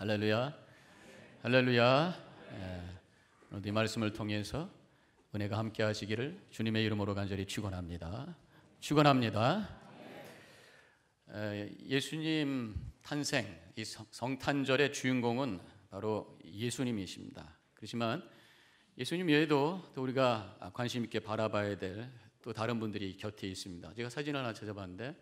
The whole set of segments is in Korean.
할렐루야. 할렐루야. 예, 오늘 이 네 말씀을 통해서 은혜가 함께 하시기를 주님의 이름으로 간절히 축원합니다. 축원합니다. 예, 예수님 탄생, 이 성탄절의 주인공은 바로 예수님이십니다. 그렇지만 예수님 외에도 또 우리가 관심 있게 바라봐야 될 또 다른 분들이 곁에 있습니다. 제가 사진 하나 찾아봤는데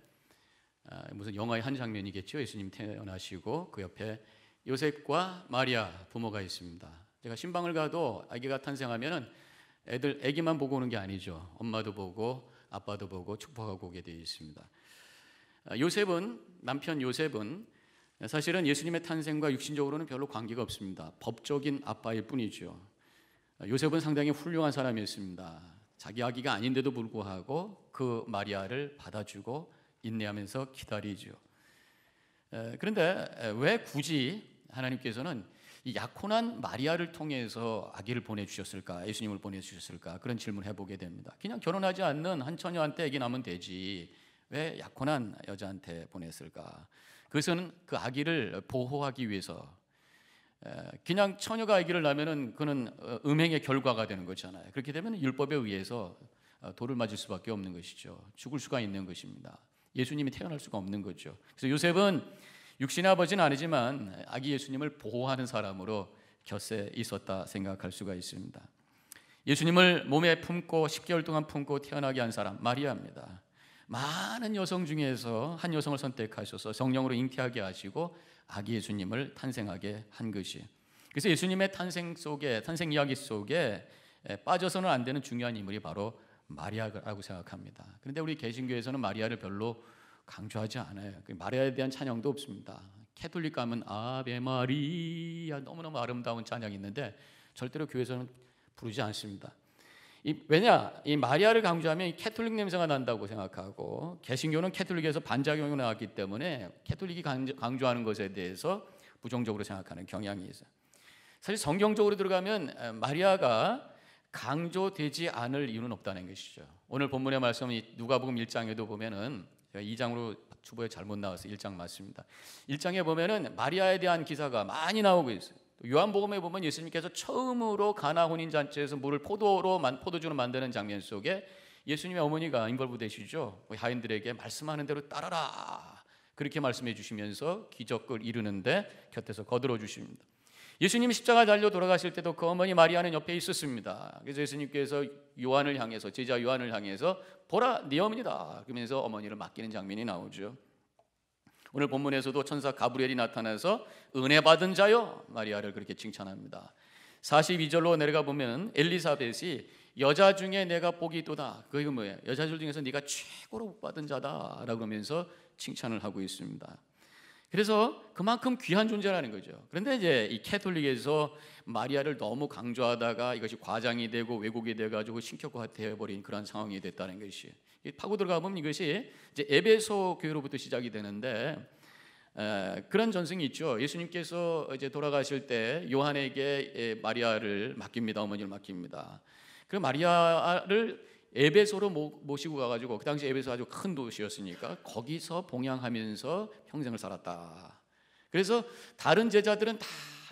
아, 무슨 영화의 한 장면이겠죠. 예수님 태어나시고 그 옆에 요셉과 마리아 부모가 있습니다. 제가 신방을 가도 아기가 탄생하면 애들 아기만 보고 오는 게 아니죠. 엄마도 보고 아빠도 보고 축복하고 오게 되어 있습니다. 아, 요셉은 남편 요셉은 사실은 예수님의 탄생과 육신적으로는 별로 관계가 없습니다. 법적인 아빠일 뿐이죠. 아, 요셉은 상당히 훌륭한 사람이었습니다. 자기 아기가 아닌데도 불구하고 그 마리아를 받아주고 인내하면서 기다리죠. 그런데 왜 굳이 하나님께서는 이 약혼한 마리아를 통해서 아기를 보내주셨을까? 예수님을 보내주셨을까? 그런 질문을 해보게 됩니다. 그냥 결혼하지 않는 한 처녀한테 애기 낳면 되지. 왜 약혼한 여자한테 보냈을까? 그것은 그 아기를 보호하기 위해서 그냥 처녀가 아기를 낳으면은 그는 어, 음행의 결과가 되는 거잖아요. 그렇게 되면 율법에 의해서 어, 돌을 맞을 수밖에 없는 것이죠. 죽을 수가 있는 것입니다. 예수님이 태어날 수가 없는 거죠. 그래서 요셉은 육신 아버지는 아니지만 아기 예수님을 보호하는 사람으로 곁에 있었다 생각할 수가 있습니다. 예수님을 몸에 품고 10개월 동안 품고 태어나게 한 사람 마리아입니다. 많은 여성 중에서 한 여성을 선택하셔서 성령으로 잉태하게 하시고 아기 예수님을 탄생하게 한 것이. 그래서 예수님의 탄생 속에 탄생 이야기 속에 빠져서는 안 되는 중요한 인물이 바로 마리아라고 생각합니다. 그런데 우리 개신교에서는 마리아를 별로 강조하지 않아요. 그 마리아에 대한 찬양도 없습니다. 캐톨릭 가면 아베 마리아 너무너무 아름다운 찬양이 있는데 절대로 교회에서는 부르지 않습니다. 이, 왜냐 이 마리아를 강조하면 캐톨릭 냄새가 난다고 생각하고 개신교는 캐톨릭에서 반작용이 나왔기 때문에 캐톨릭이 강조하는 것에 대해서 부정적으로 생각하는 경향이 있어요. 사실 성경적으로 들어가면 마리아가 강조되지 않을 이유는 없다는 것이죠. 오늘 본문의 말씀은 누가복음 1장에도 보면은 2장으로 주보에 잘못 나와서 1장 맞습니다. 1장에 보면은 마리아에 대한 기사가 많이 나오고 있어요. 요한복음에 보면 예수님께서 처음으로 가나 혼인 잔치에서 물을 포도로 만, 포도주로 만드는 장면 속에 예수님의 어머니가 인벌브 되시죠. 그 하인들에게 말씀하는 대로 따라라. 그렇게 말씀해 주시면서 기적을 이루는데 곁에서 거들어 주십니다. 예수님이 십자가 달려 돌아가실 때도 그 어머니 마리아는 옆에 있었습니다. 그래서 예수님께서 요한을 향해서 제자 요한을 향해서 보라 네 어머니다 그러면서 어머니를 맡기는 장면이 나오죠. 오늘 본문에서도 천사 가브리엘이 나타나서 은혜 받은 자요 마리아를 그렇게 칭찬합니다. 42절로 내려가 보면 엘리사벳이 여자 중에 내가 복이 있도다. 그게 뭐예요? 여자들 중에서 네가 최고로 복받은 자다라고 하면서 칭찬을 하고 있습니다. 그래서 그만큼 귀한 존재라는 거죠. 그런데 이제 이 캐톨릭에서 마리아를 너무 강조하다가 이것이 과장이 되고 왜곡이 돼가지고 신격화되어버린 그런 상황이 됐다는 것이 파고 들어가면 이것이 이제 에베소 교회로부터 시작이 되는데 에, 그런 전승이 있죠. 예수님께서 이제 돌아가실 때 요한에게 마리아를 맡깁니다. 어머니를 맡깁니다. 그 마리아를 에베소로 모시고 가가지고 그 당시 에베소 아주 큰 도시였으니까 거기서 봉양하면서 평생을 살았다. 그래서 다른 제자들은 다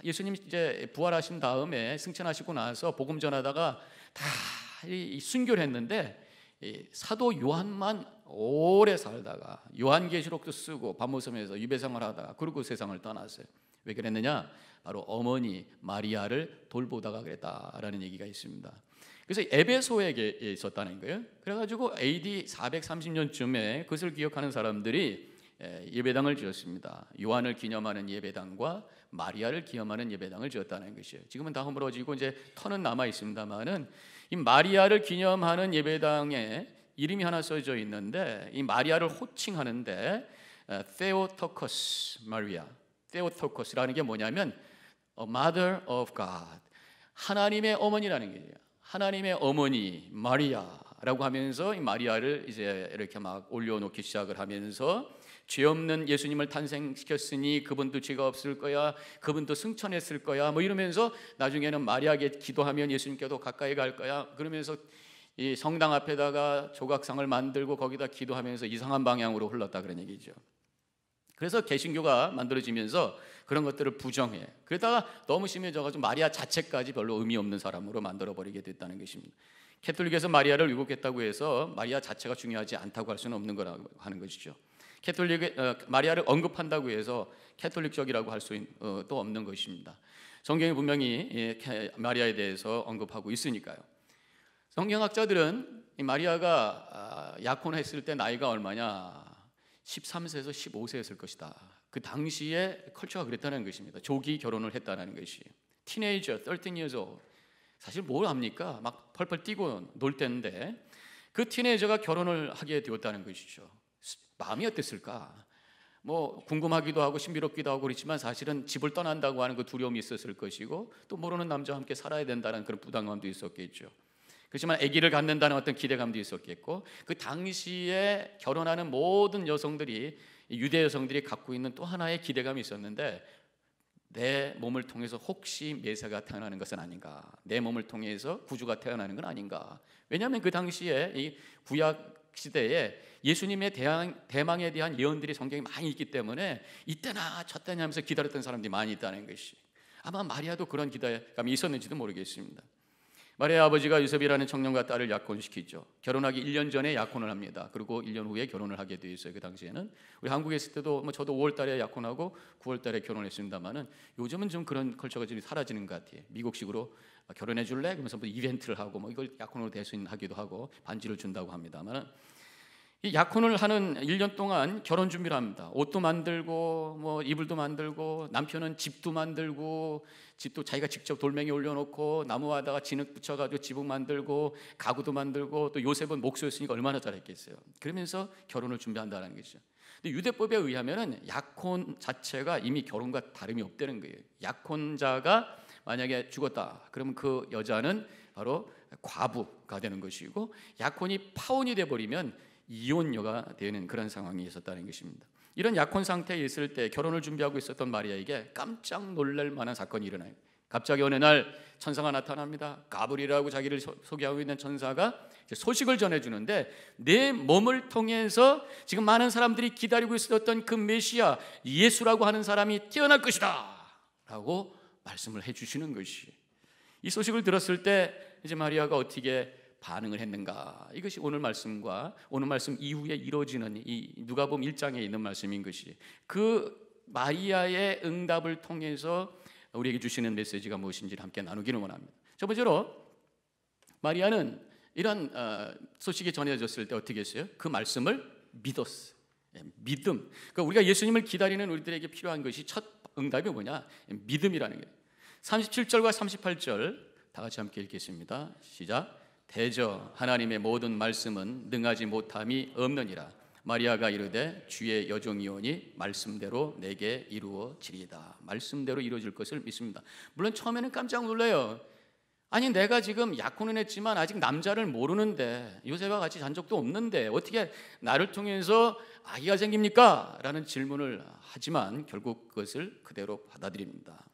예수님 이제 부활하신 다음에 승천하시고 나서 복음 전하다가 다 순교를 했는데 사도 요한만 오래 살다가 요한계시록도 쓰고 밤모섬에서 유배생활 하다가 그리고 세상을 떠났어요. 왜 그랬느냐? 바로 어머니 마리아를 돌보다가 그랬다라는 얘기가 있습니다. 그래서 에베소에게 있었다는 거예요. 그래가지고 AD 430년쯤에 그것을 기억하는 사람들이 예배당을 지었습니다. 요한을 기념하는 예배당과 마리아를 기념하는 예배당을 지었다는 것이에요. 지금은 다 허물어지고 이제 터는 남아 있습니다만은 이 마리아를 기념하는 예배당에 이름이 하나 써져 있는데 이 마리아를 호칭하는데 Theotokos 마리아, Theotokos라는 게 뭐냐면 Mother of God, 하나님의 어머니라는 거예요. 하나님의 어머니 마리아라고 하면서 이 마리아를 이제 이렇게 막 올려놓기 시작을 하면서 죄 없는 예수님을 탄생시켰으니 그분도 죄가 없을 거야. 그분도 승천했을 거야. 뭐 이러면서 나중에는 마리아에게 기도하면 예수님께도 가까이 갈 거야. 그러면서 이 성당 앞에다가 조각상을 만들고 거기다 기도하면서 이상한 방향으로 흘렀다 그런 얘기죠. 그래서 개신교가 만들어지면서 그런 것들을 부정해. 그러다가 너무 심해져가지고 마리아 자체까지 별로 의미 없는 사람으로 만들어버리게 됐다는 것입니다. 캐톨릭에서 마리아를 유복했다고 해서 마리아 자체가 중요하지 않다고 할 수는 없는 거라고 하는 것이죠. 캐톨릭 어, 마리아를 언급한다고 해서 캐톨릭적이라고 할 수또 어, 없는 것입니다. 성경이 분명히 예, 마리아에 대해서 언급하고 있으니까요. 성경학자들은 마리아가 아, 약혼했을 때 나이가 얼마냐 13세에서 15세였을 것이다. 그 당시에 컬처가 그랬다는 것입니다. 조기 결혼을 했다는 것이. 티네이저, 13 years old. 사실 뭘 합니까? 막 펄펄 뛰고 놀 때인데 그 티네이저가 결혼을 하게 되었다는 것이죠. 마음이 어땠을까? 뭐 궁금하기도 하고 신비롭기도 하고 그렇지만 사실은 집을 떠난다고 하는 그 두려움이 있었을 것이고 또 모르는 남자와 함께 살아야 된다는 그런 부담감도 있었겠죠. 그렇지만 아기를 갖는다는 어떤 기대감도 있었겠고 그 당시에 결혼하는 모든 여성들이 유대 여성들이 갖고 있는 또 하나의 기대감이 있었는데 내 몸을 통해서 혹시 메사가 태어나는 것은 아닌가? 내 몸을 통해서 구주가 태어나는 건 아닌가? 왜냐하면 그 당시에 이 구약 시대에 예수님의 대항, 대망에 대한 예언들이 성경에 많이 있기 때문에 이때나 저때나 하면서 기다렸던 사람들이 많이 있다는 것이 아마 마리아도 그런 기대감이 있었는지도 모르겠습니다. 마리아 아버지가 요셉이라는 청년과 딸을 약혼시키죠. 결혼하기 1년 전에 약혼을 합니다. 그리고 1년 후에 결혼을 하게 돼 있어요. 그 당시에는 우리 한국에 있을 때도 뭐 저도 5월 달에 약혼하고 9월 달에 결혼했습니다만은 요즘은 좀 그런 컬처가 좀 사라지는 것 같아요. 미국식으로 아, 결혼해 줄래? 그러면서 뭐 이벤트를 하고 뭐 이걸 약혼으로 대신하기도 하고 반지를 준다고 합니다만은 이 약혼을 하는 1년 동안 결혼 준비를 합니다. 옷도 만들고 뭐 이불도 만들고 남편은 집도 만들고 집도 자기가 직접 돌멩이 올려놓고 나무하다가 진흙 붙여가지고 지붕 만들고 가구도 만들고 또 요셉은 목수였으니까 얼마나 잘했겠어요. 그러면서 결혼을 준비한다는 것이죠. 근데 유대법에 의하면은 약혼 자체가 이미 결혼과 다름이 없다는 거예요. 약혼자가 만약에 죽었다. 그러면 그 여자는 바로 과부가 되는 것이고 약혼이 파혼이 돼 버리면 이혼녀가 되는 그런 상황이 있었다는 것입니다. 이런 약혼 상태에 있을 때 결혼을 준비하고 있었던 마리아에게 깜짝 놀랄 만한 사건이 일어나요. 갑자기 어느 날 천사가 나타납니다. 가브리라고 자기를 소개하고 있는 천사가 소식을 전해주는데 내 몸을 통해서 지금 많은 사람들이 기다리고 있었던 그 메시아 예수라고 하는 사람이 태어날 것이다 라고 말씀을 해주시는 것이 이 소식을 들었을 때 이제 마리아가 어떻게 반응을 했는가? 이것이 오늘 말씀과 오늘 말씀 이후에 이루어지는 이 누가복음 1장에 있는 말씀인 것이 그 마리아의 응답을 통해서 우리에게 주시는 메시지가 무엇인지 함께 나누기를 원합니다. 첫 번째로 마리아는 이런 어, 소식이 전해졌을 때 어떻게 했어요? 그 말씀을 믿었어 예, 믿음. 그러니까 우리가 예수님을 기다리는 우리들에게 필요한 것이 첫 응답이 뭐냐? 믿음이라는 거 37절과 38절 다 같이 함께 읽겠습니다. 시작. 대저 하나님의 모든 말씀은 능하지 못함이 없느니라. 마리아가 이르되 주의 여종이오니 말씀대로 내게 이루어지리다. 말씀대로 이루어질 것을 믿습니다. 물론 처음에는 깜짝 놀래요. 아니 내가 지금 약혼은 했지만 아직 남자를 모르는데 요새와 같이 잔 적도 없는데 어떻게 나를 통해서 아기가 생깁니까? 라는 질문을 하지만 결국 그것을 그대로 받아들입니다.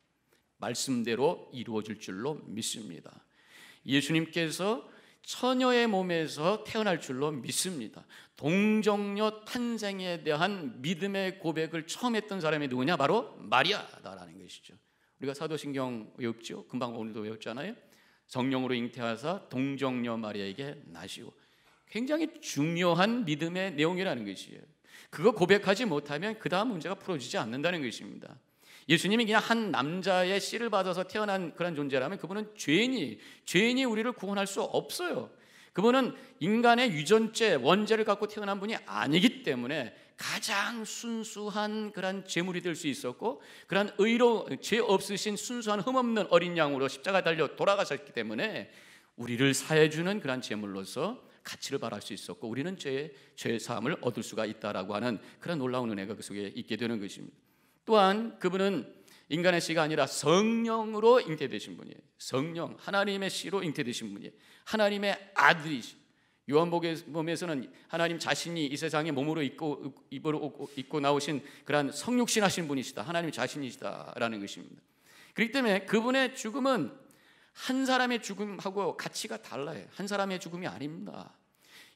말씀대로 이루어질 줄로 믿습니다. 예수님께서 처녀의 몸에서 태어날 줄로 믿습니다. 동정녀 탄생에 대한 믿음의 고백을 처음 했던 사람이 누구냐? 바로 마리아다라는 것이죠. 우리가 사도신경 외웠죠? 금방 오늘도 외웠잖아요. 성령으로 잉태하사 동정녀 마리아에게 나시고 굉장히 중요한 믿음의 내용이라는 것이에요. 그거 고백하지 못하면 그 다음 문제가 풀어지지 않는다는 것입니다. 예수님이 그냥 한 남자의 씨를 받아서 태어난 그런 존재라면 그분은 죄인이 죄인이 우리를 구원할 수 없어요. 그분은 인간의 유전죄, 원죄를 갖고 태어난 분이 아니기 때문에 가장 순수한 그런 제물이 될 수 있었고 그런 의로 죄 없으신 순수한 흠없는 어린 양으로 십자가 달려 돌아가셨기 때문에 우리를 사해 주는 그런 제물로서 가치를 바랄 수 있었고 우리는 죄의 죄 사함을 얻을 수가 있다라고 하는 그런 놀라운 은혜가 그 속에 있게 되는 것입니다. 또한 그분은 인간의 씨가 아니라 성령으로 잉태되신 분이에요. 성령 하나님의 씨로 잉태되신 분이에요. 하나님의 아들이시. 요한복음에서는 하나님 자신이 이 세상에 몸으로 입고 입으로 입고 나오신 그러한 성육신 하신 분이시다. 하나님 자신이시다라는 것입니다. 그렇기 때문에 그분의 죽음은 한 사람의 죽음하고 가치가 달라요. 한 사람의 죽음이 아닙니다.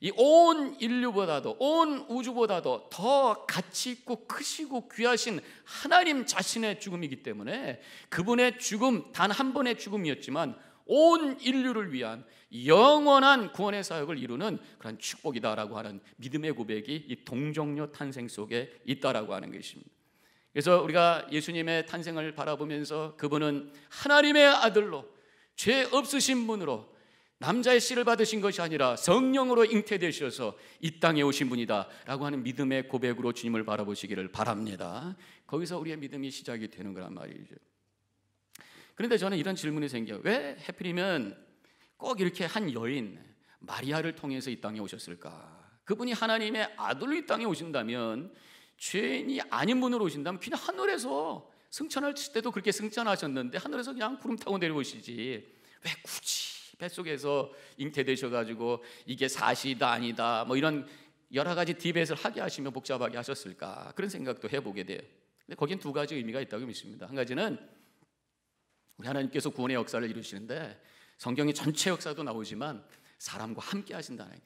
이온 인류보다도 온 우주보다도 더 가치 있고 크시고 귀하신 하나님 자신의 죽음이기 때문에 그분의 죽음 단 한 번의 죽음이었지만 온 인류를 위한 영원한 구원의 사역을 이루는 그런 축복이다라고 하는 믿음의 고백이 이 동정녀 탄생 속에 있다라고 하는 것입니다. 그래서 우리가 예수님의 탄생을 바라보면서 그분은 하나님의 아들로 죄 없으신 분으로 남자의 씨를 받으신 것이 아니라 성령으로 잉태되셔서 이 땅에 오신 분이다라고 하는 믿음의 고백으로 주님을 바라보시기를 바랍니다. 거기서 우리의 믿음이 시작이 되는 거란 말이죠. 그런데 저는 이런 질문이 생겨요. 왜 해필이면 꼭 이렇게 한 여인 마리아를 통해서 이 땅에 오셨을까? 그분이 하나님의 아들로 이 땅에 오신다면 죄인이 아닌 분으로 오신다면 그냥 하늘에서 승천할 때도 그렇게 승천하셨는데 하늘에서 그냥 구름 타고 내려오시지 왜 굳이 뱃속에서 잉태되셔가지고 이게 사시다 아니다 뭐 이런 여러 가지 디벳을 하게 하시면 복잡하게 하셨을까 그런 생각도 해보게 돼요. 근데 거긴 두 가지 의미가 있다고 믿습니다. 한 가지는 우리 하나님께서 구원의 역사를 이루시는데 성경의 전체 역사도 나오지만 사람과 함께 하신다는 게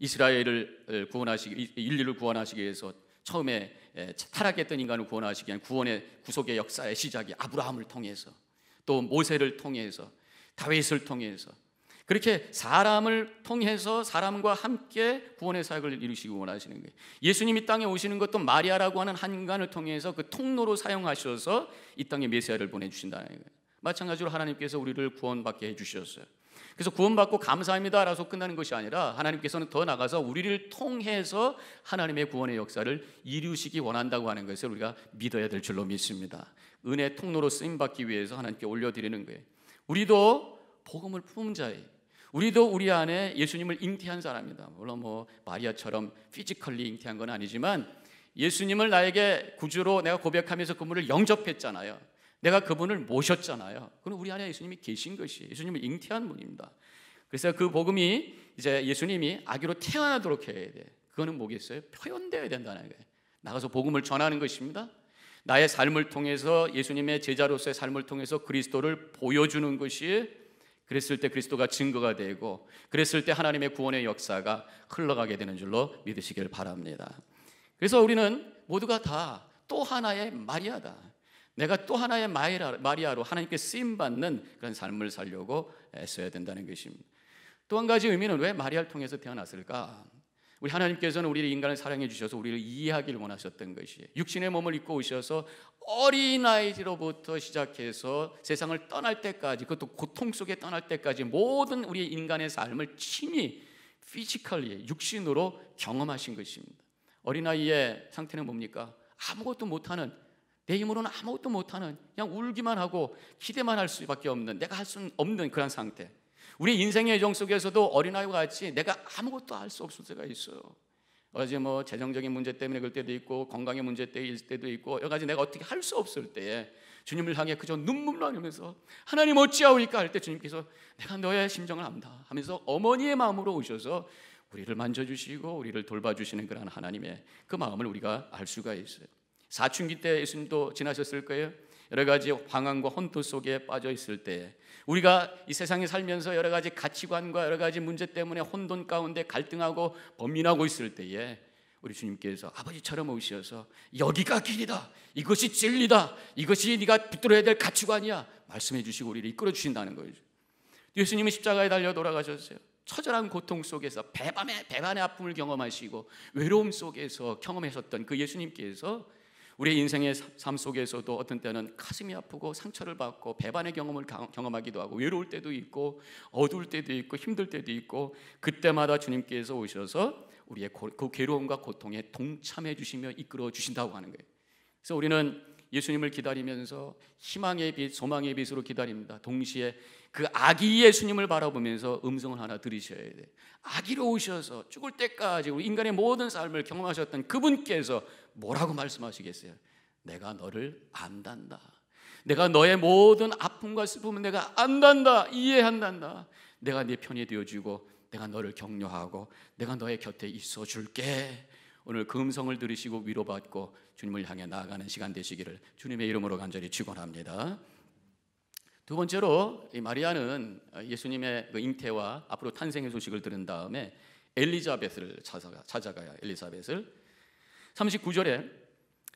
이스라엘을 구원하시기 인류를 구원하시기 위해서 처음에 타락했던 인간을 구원하시기 위한 구원의 구속의 역사의 시작이 아브라함을 통해서 또 모세를 통해서 다윗을 통해서 그렇게 사람을 통해서 사람과 함께 구원의 사역을 이루시기 원하시는 거예요. 예수님이 땅에 오시는 것도 마리아라고 하는 한 인간을 통해서 그 통로로 사용하셔서 이 땅에 메시아를 보내주신다는 거예요. 마찬가지로 하나님께서 우리를 구원받게 해주셨어요. 그래서 구원받고 감사합니다라서 끝나는 것이 아니라 하나님께서는 더 나가서 우리를 통해서 하나님의 구원의 역사를 이루시기 원한다고 하는 것을 우리가 믿어야 될 줄로 믿습니다. 은혜 통로로 쓰임받기 위해서 하나님께 올려드리는 거예요. 우리도 복음을 품은 자예요. 우리도 우리 안에 예수님을 잉태한 사람이다. 물론 뭐 마리아처럼 피지컬리 잉태한 건 아니지만 예수님을 나에게 구주로 내가 고백하면서 그분을 영접했잖아요. 내가 그분을 모셨잖아요. 그럼 우리 안에 예수님이 계신 것이 예수님을 잉태한 분입니다. 그래서 그 복음이 이제 예수님이 아기로 태어나도록 해야 돼. 그거는 뭐겠어요? 표현되어야 된다는 거예요. 나가서 복음을 전하는 것입니다. 나의 삶을 통해서 예수님의 제자로서의 삶을 통해서 그리스도를 보여주는 것이 그랬을 때 그리스도가 증거가 되고 그랬을 때 하나님의 구원의 역사가 흘러가게 되는 줄로 믿으시길 바랍니다. 그래서 우리는 모두가 다 또 하나의 마리아다. 내가 또 하나의 마리아, 로 하나님께 쓰임 받는 그런 삶을 살려고 애써야 된다는 것입니다. 또 한 가지 의미는 왜 마리아를 통해서 태어났을까? 우리 하나님께서는 우리를 인간을 사랑해 주셔서 우리를 이해하기를 원하셨던 것이 육신의 몸을 입고 오셔서 어린아이로부터 시작해서 세상을 떠날 때까지 그것도 고통 속에 떠날 때까지 모든 우리 인간의 삶을 친히 피지컬리 육신으로 경험하신 것입니다. 어린아이의 상태는 뭡니까? 아무것도 못하는 내 힘으로는 아무것도 못하는 그냥 울기만 하고 기대만 할 수밖에 없는 내가 할 수 없는 그런 상태 우리 인생의 여정 속에서도 어린아이와 같이 내가 아무것도 알수 없을 때가 있어요. 어제 뭐 재정적인 문제 때문에 그럴 때도 있고 건강의 문제 때일 때도 있고 여러 가지 내가 어떻게 할 수 없을 때에 주님을 향해 그저 눈물로 하면서 하나님 어찌하오니까 할 때 주님께서 내가 너의 심정을 안다 하면서 어머니의 마음으로 오셔서 우리를 만져주시고 우리를 돌봐주시는 그런 하나님의 그 마음을 우리가 알 수가 있어요. 사춘기 때 예수님도 지나셨을 거예요. 여러 가지 방황과 혼토 속에 빠져 있을 때 우리가 이 세상에 살면서 여러 가지 가치관과 여러 가지 문제 때문에 혼돈 가운데 갈등하고 범민하고 있을 때에 우리 주님께서 아버지처럼 오셔서 여기가 길이다. 이것이 진리다. 이것이 네가 붙들어야 될 가치관이야. 말씀해 주시고 우리를 이끌어 주신다는 거예요. 예수님은 십자가에 달려 돌아가셨어요. 처절한 고통 속에서 배반의 배반의 아픔을 경험하시고 외로움 속에서 경험하셨던 그 예수님께서 우리 인생의 삶 속에서도 어떤 때는 가슴이 아프고 상처를 받고 배반의 경험을 경험하기도 하고 외로울 때도 있고 어두울 때도 있고 힘들 때도 있고 그때마다 주님께서 오셔서 우리의 그 괴로움과 고통에 동참해 주시며 이끌어 주신다고 하는 거예요. 그래서 우리는 예수님을 기다리면서 희망의 빛, 소망의 빛으로 기다립니다. 동시에 그 아기 예수님을 바라보면서 음성을 하나 들으셔야 돼. 아기로 오셔서 죽을 때까지 우리 인간의 모든 삶을 경험하셨던 그분께서 뭐라고 말씀하시겠어요? 내가 너를 안단다. 내가 너의 모든 아픔과 슬픔은 내가 안단다. 이해한단다. 내가 네 편이 되어주고 내가 너를 격려하고 내가 너의 곁에 있어 줄게. 오늘 금성을 들으시고 위로받고 주님을 향해 나아가는 시간 되시기를 주님의 이름으로 간절히 축원합니다. 두 번째로 마리아는 예수님의 그 잉태와 앞으로 탄생의 소식을 들은 다음에 엘리자벳을 찾아가, 찾아가요. 엘리자벳을 39절에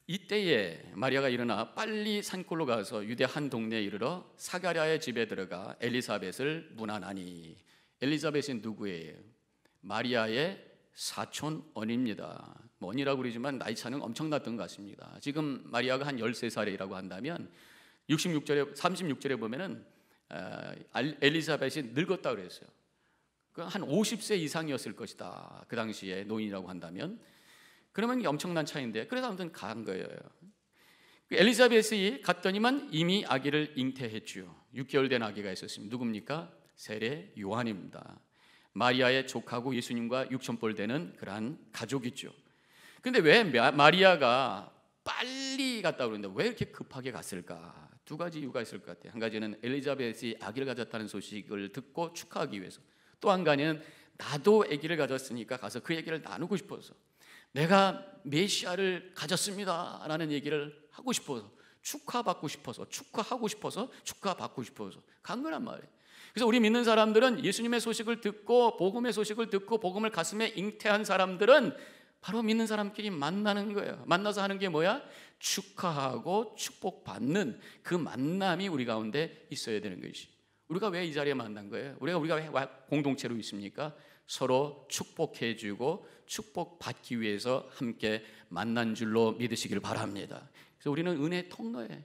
이때에 마리아가 일어나 빨리 산골로 가서 유대 한 동네에 이르러 사가랴의 집에 들어가 엘리사벳을 문안하니 엘리사벳이 누구예요? 마리아의 사촌 언입니다. 뭐 언이라고 그러지만 나이 차는 엄청났던 것 같습니다. 지금 마리아가 한 13살이라고 한다면 66절에 36절에 보면은 엘리자벳이 늙었다 그랬어요. 그 한 50세 이상이었을 것이다. 그 당시에 노인이라고 한다면 그러면 엄청난 차인데 그래서 아무튼 간 거예요. 그 엘리자벳이 갔더니만 이미 아기를 잉태했지 6개월 된 아기가 있었습니다. 누굽니까? 세례 요한입니다. 마리아의 조카고 예수님과 육천벌 되는 그러한 가족이죠. 근데 왜 마리아가 빨리 갔다 그러는데 왜 이렇게 급하게 갔을까? 두 가지 이유가 있을 것 같아요. 한 가지는 엘리자벳이 아기를 가졌다는 소식을 듣고 축하하기 위해서. 또 한 가지는 나도 아기를 가졌으니까 가서 그 얘기를 나누고 싶어서. 내가 메시아를 가졌습니다라는 얘기를 하고 싶어서 축하받고 싶어서 축하하고 싶어서 축하받고 싶어서 간 거란 말이에요. 그래서 우리 믿는 사람들은 예수님의 소식을 듣고 복음의 소식을 듣고 복음을 가슴에 잉태한 사람들은 바로 믿는 사람끼리 만나는 거예요. 만나서 하는 게 뭐야? 축하하고 축복받는 그 만남이 우리 가운데 있어야 되는 것이. 우리가 왜 이 자리에 만난 거예요? 우리가 우리가 왜 공동체로 있습니까? 서로 축복해 주고 축복받기 위해서 함께 만난 줄로 믿으시길 바랍니다. 그래서 우리는 은혜 통로예요.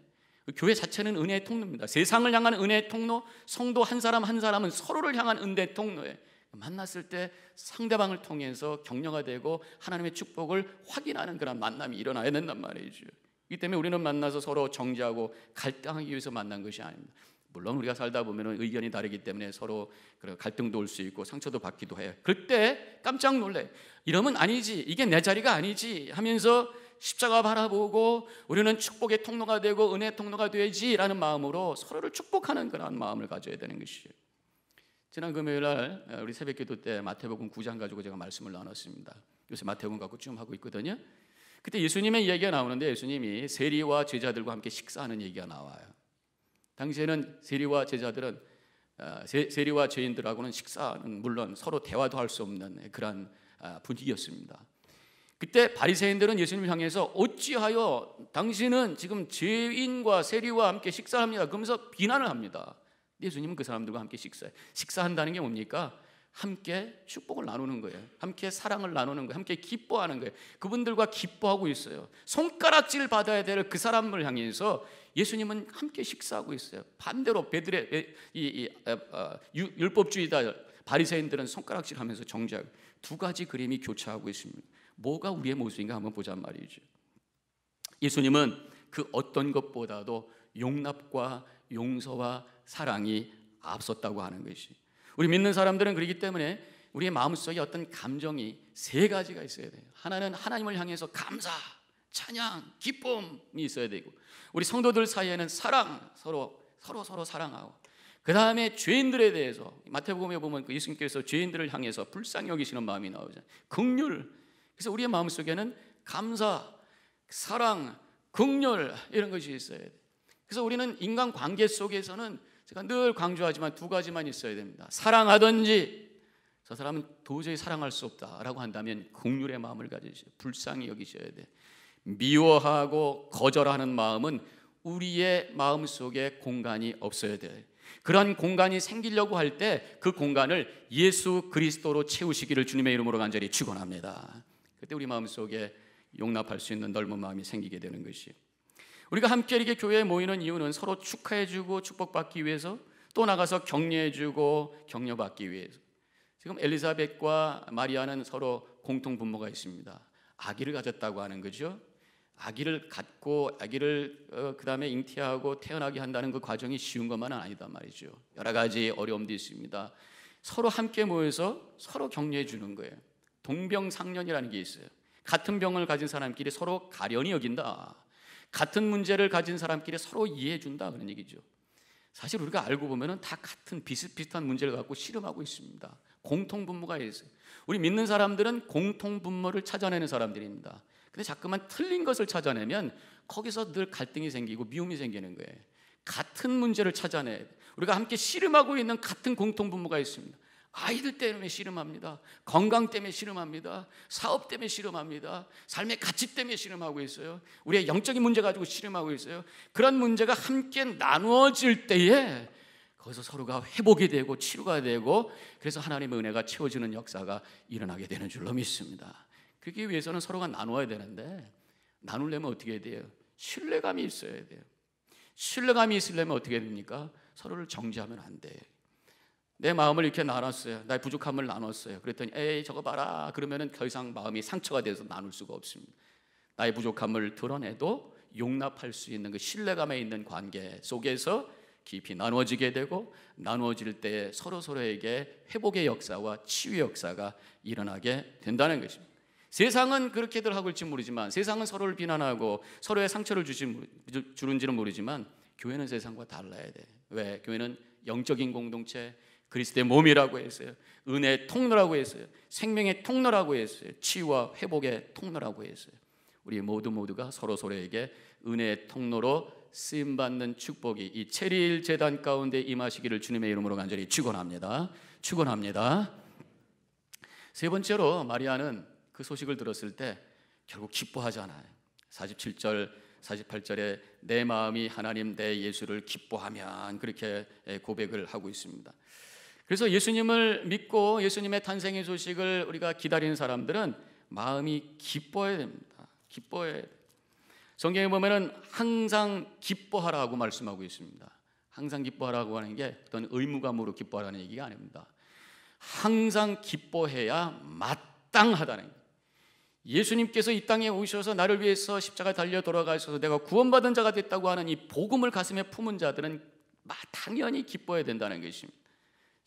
그 교회 자체는 은혜의 통로입니다. 세상을 향한 은혜의 통로, 성도 한 사람 한 사람은 서로를 향한 은혜의 통로에 만났을 때 상대방을 통해서 격려가 되고 하나님의 축복을 확인하는 그런 만남이 일어나야 된단 말이죠. 이 때문에 우리는 만나서 서로 정지하고 갈등하기 위해서 만난 것이 아닙니다. 물론 우리가 살다 보면 의견이 다르기 때문에 서로 갈등도 올 수 있고 상처도 받기도 해요. 그때 깜짝 놀래. 이러면 아니지. 이게 내 자리가 아니지 하면서 십자가 바라보고 우리는 축복의 통로가 되고 은혜 의 통로가 되지라는 마음으로 서로를 축복하는 그런 마음을 가져야 되는 것이죠. 지난 금요일 날 어, 우리 새벽 기도 때 마태복음 9장 가지고 제가 말씀을 나눴습니다. 요새 마태복음 갖고 쭉 하고 있거든요. 그때 예수님의 얘기가 나오는데 예수님이 세리와 제자들과 함께 식사하는 얘기가 나와요. 당시에는 세리와 제자들은 어, 세리와 죄인들하고는 식사는 물론 서로 대화도 할 수 없는 그런 어, 분위기였습니다. 그때 바리새인들은 예수님을 향해서 어찌하여 당신은 지금 죄인과 세리와 함께 식사합니다. 그러면서 비난을 합니다. 예수님은 그 사람들과 함께 식사해. 식사한다는 게 뭡니까? 함께 축복을 나누는 거예요. 함께 사랑을 나누는 거예요. 함께 기뻐하는 거예요. 그분들과 기뻐하고 있어요. 손가락질 받아야 될 그 사람을 향해서 예수님은 함께 식사하고 있어요. 반대로 베드레 이, 이, 어, 유, 율법주의자 바리새인들은 손가락질하면서 정죄하고 두 가지 그림이 교차하고 있습니다. 뭐가 우리의 모습인가 한번 보자 말이죠. 예수님은 그 어떤 것보다도 용납과 용서와 사랑이 앞섰다고 하는 것이. 우리 믿는 사람들은 그러기 때문에 우리의 마음속에 어떤 감정이 세 가지가 있어야 돼요. 하나는 하나님을 향해서 감사, 찬양, 기쁨이 있어야 되고 우리 성도들 사이에는 사랑, 서로 서로 서로 사랑하고 그 다음에 죄인들에 대해서 마태복음에 보면 그 예수님께서 죄인들을 향해서 불쌍히 여기시는 마음이 나오잖아요. 극률 그래서 우리의 마음속에는 감사, 사랑, 극렬 이런 것이 있어야 돼. 그래서 우리는 인간 관계 속에서는 제가 늘 강조하지만 두 가지만 있어야 됩니다. 사랑하든지 저 사람은 도저히 사랑할 수 없다라고 한다면 극률의 마음을 가지셔야 불쌍히 여기셔야 돼. 미워하고 거절하는 마음은 우리의 마음 속에 공간이 없어야 돼. 그런 공간이 생기려고 할 때 그 공간을 예수 그리스도로 채우시기를 주님의 이름으로 간절히 축원합니다. 그때 우리 마음속에 용납할 수 있는 넓은 마음이 생기게 되는 것이 우리가 함께 이렇게 교회에 모이는 이유는 서로 축하해주고 축복받기 위해서 또 나가서 격려해주고 격려받기 위해서 지금 엘리자벳과 마리아는 서로 공통 분모가 있습니다 아기를 가졌다고 하는 거죠 아기를 갖고 아기를 어, 그 다음에 잉태하고 태어나게 한다는 그 과정이 쉬운 것만은 아니다 말이죠 여러 가지 어려움도 있습니다 서로 함께 모여서 서로 격려해 주는 거예요 동병상련이라는 게 있어요. 같은 병을 가진 사람끼리 서로 가련히 여긴다. 같은 문제를 가진 사람끼리 서로 이해해 준다 그런 얘기죠. 사실 우리가 알고 보면은 다 같은 비슷비슷한 문제를 갖고 씨름하고 있습니다. 공통 분모가 있어요. 우리 믿는 사람들은 공통 분모를 찾아내는 사람들입니다. 근데 자꾸만 틀린 것을 찾아내면 거기서 늘 갈등이 생기고 미움이 생기는 거예요. 같은 문제를 찾아내 우리가 함께 씨름하고 있는 같은 공통 분모가 있습니다. 아이들 때문에 씨름합니다. 건강 때문에 씨름합니다. 사업 때문에 씨름합니다. 삶의 가치 때문에 씨름하고 있어요. 우리의 영적인 문제 가지고 씨름하고 있어요. 그런 문제가 함께 나누어질 때에 거기서 서로가 회복이 되고 치료가 되고 그래서 하나님의 은혜가 채워지는 역사가 일어나게 되는 줄로 믿습니다. 그러기 위해서는 서로가 나누어야 되는데 나누려면 어떻게 해야 돼요? 신뢰감이 있어야 돼요. 신뢰감이 있으려면 어떻게 해야 됩니까? 서로를 정지하면 안 돼요. 내 마음을 이렇게 나눴어요. 나의 부족함을 나눴어요. 그랬더니 에이 저거 봐라. 그러면은 더 이상 마음이 상처가 돼서 나눌 수가 없습니다. 나의 부족함을 드러내도 용납할 수 있는 그 신뢰감에 있는 관계 속에서 깊이 나눠지게 되고 나눠질 때 서로 서로에게 회복의 역사와 치유 역사가 일어나게 된다는 것입니다. 세상은 그렇게들 하고 있지 모르지만 세상은 서로를 비난하고 서로의 상처를 주지, 주는지는 모르지만 교회는 세상과 달라야 돼. 왜? 교회는 영적인 공동체, 그리스도의 몸이라고 했어요. 은혜의 통로라고 했어요. 생명의 통로라고 했어요. 치유와 회복의 통로라고 했어요. 우리 모두 모두가 서로 서로에게 은혜의 통로로 쓰임 받는 축복이 이 체리일 재단 가운데 임하시기를 주님의 이름으로 간절히 축원합니다. 축원합니다. 세 번째로 마리아는 그 소식을 들었을 때 결국 기뻐하지 아요 47절 48절에 내 마음이 하나님 내 예수를 기뻐하면 그렇게 고백을 하고 있습니다. 그래서 예수님을 믿고 예수님의 탄생의 소식을 우리가 기다리는 사람들은 마음이 기뻐야 됩니다. 기뻐야 돼 성경에 보면은 항상 기뻐하라고 말씀하고 있습니다. 항상 기뻐하라고 하는 게 어떤 의무감으로 기뻐하라는 얘기가 아닙니다. 항상 기뻐해야 마땅하다는 거예요. 예수님께서 이 땅에 오셔서 나를 위해서 십자가 달려 돌아가셔서 내가 구원받은 자가 됐다고 하는 이 복음을 가슴에 품은 자들은 당연히 기뻐해야 된다는 것입니다.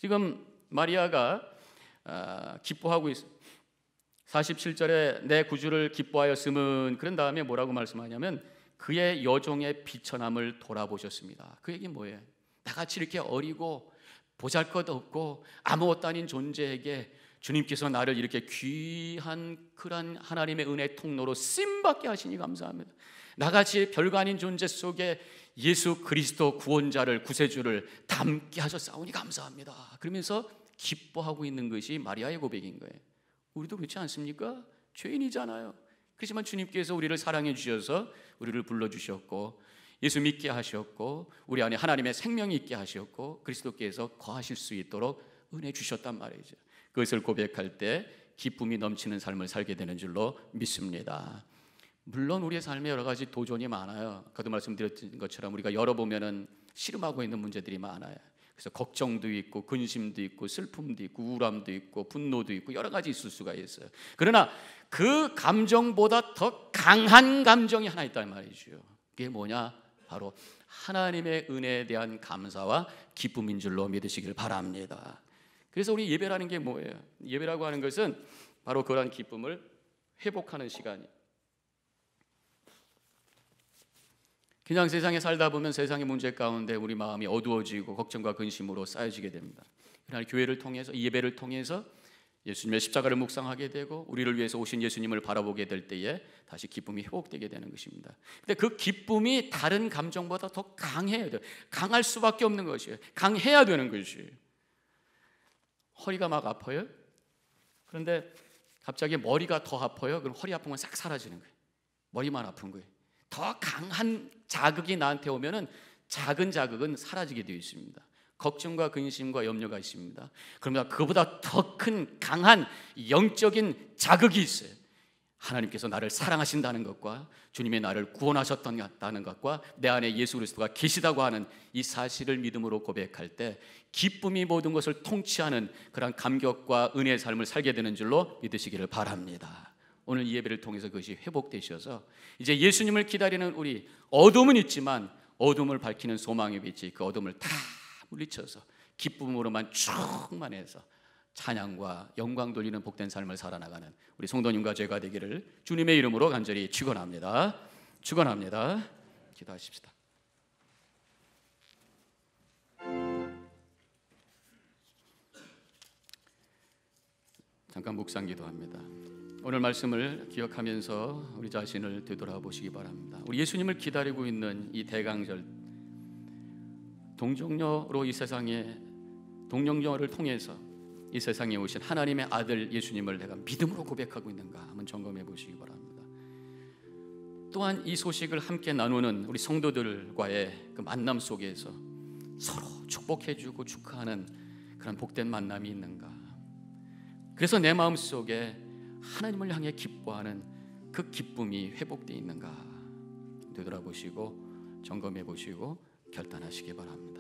지금 마리아가 아, 기뻐하고 있습니다. 47절에 내 구주를 기뻐하였음은 그런 다음에 뭐라고 말씀하냐면 그의 여종의 비천함을 돌아보셨습니다. 그 얘기 뭐예요? 나같이 이렇게 어리고 보잘것없고 아무것도 아닌 존재에게 주님께서 나를 이렇게 귀한 그런 하나님의 은혜 통로로 쓰임받게 하시니 감사합니다. 나같이 별거 아닌 존재 속에 예수 그리스도 구원자를 구세주를 담게 하셨사오니 감사합니다. 그러면서 기뻐하고 있는 것이 마리아의 고백인 거예요. 우리도 그렇지 않습니까? 죄인이잖아요. 그렇지만 주님께서 우리를 사랑해 주셔서 우리를 불러 주셨고 예수 믿게 하셨고 우리 안에 하나님의 생명이 있게 하셨고 그리스도께서 거하실 수 있도록 은혜 주셨단 말이죠. 그것을 고백할 때 기쁨이 넘치는 삶을 살게 되는 줄로 믿습니다. 물론 우리의 삶에 여러 가지 도전이 많아요. 아도 말씀드렸던 것처럼 우리가 열어보면은 실험하고 있는 문제들이 많아요. 그래서 걱정도 있고 근심도 있고 슬픔도 있고 우울함도 있고 분노도 있고 여러 가지 있을 수가 있어요. 그러나 그 감정보다 더 강한 감정이 하나 있단 말이죠. 그게 뭐냐? 바로 하나님의 은혜에 대한 감사와 기쁨인 줄로 믿으시길 바랍니다. 그래서 우리 예배라는 게 뭐예요? 예배라고 하는 것은 바로 그러한 기쁨을 회복하는 시간이. 그냥 세상에 살다 보면 세상의 문제 가운데 우리 마음이 어두워지고 걱정과 근심으로 쌓여지게 됩니다. 그러나 교회를 통해서 예배를 통해서 예수님의 십자가를 묵상하게 되고 우리를 위해서 오신 예수님을 바라보게 될 때에 다시 기쁨이 회복되게 되는 것입니다. 근데 그 기쁨이 다른 감정보다 더 강해야 돼 강할 수밖에 없는 것이에요. 강해야 되는 것이에요. 허리가 막 아파요. 그런데 갑자기 머리가 더 아파요. 그럼 허리 아픈 건 싹 사라지는 거예요. 머리만 아픈 거예요. 더 강한 자극이 나한테 오면은 작은 자극은 사라지게 되어 있습니다. 걱정과 근심과 염려가 있습니다. 그러나 그보다 더 큰 강한 영적인 자극이 있어요. 하나님께서 나를 사랑하신다는 것과 주님의 나를 구원하셨다는 것과 내 안에 예수 그리스도가 계시다고 하는 이 사실을 믿음으로 고백할 때 기쁨이 모든 것을 통치하는 그런 감격과 은혜의 삶을 살게 되는 줄로 믿으시기를 바랍니다. 오늘 이 예배를 통해서 그것이 회복되셔서 이제 예수님을 기다리는 우리 어둠은 있지만 어둠을 밝히는 소망의 빛이 그 어둠을 다 물리쳐서 기쁨으로만 충만해서 찬양과 영광 돌리는 복된 삶을 살아나가는 우리 성도님과 제가 되기를 주님의 이름으로 간절히 축원합니다. 축원합니다. 기도하십시다. 잠깐 묵상 기도합니다. 오늘 말씀을 기억하면서 우리 자신을 되돌아보시기 바랍니다. 우리 예수님을 기다리고 있는 이 대강절 동정녀로 이 세상에 동정녀를 통해서 이 세상에 오신 하나님의 아들 예수님을 내가 믿음으로 고백하고 있는가 한번 점검해 보시기 바랍니다. 또한 이 소식을 함께 나누는 우리 성도들과의 그 만남 속에서 서로 축복해 주고 축하하는 그런 복된 만남이 있는가. 그래서 내 마음 속에 하나님을 향해 기뻐하는 그 기쁨이 회복돼 있는가. 되돌아보시고 점검해 보시고 결단하시기 바랍니다.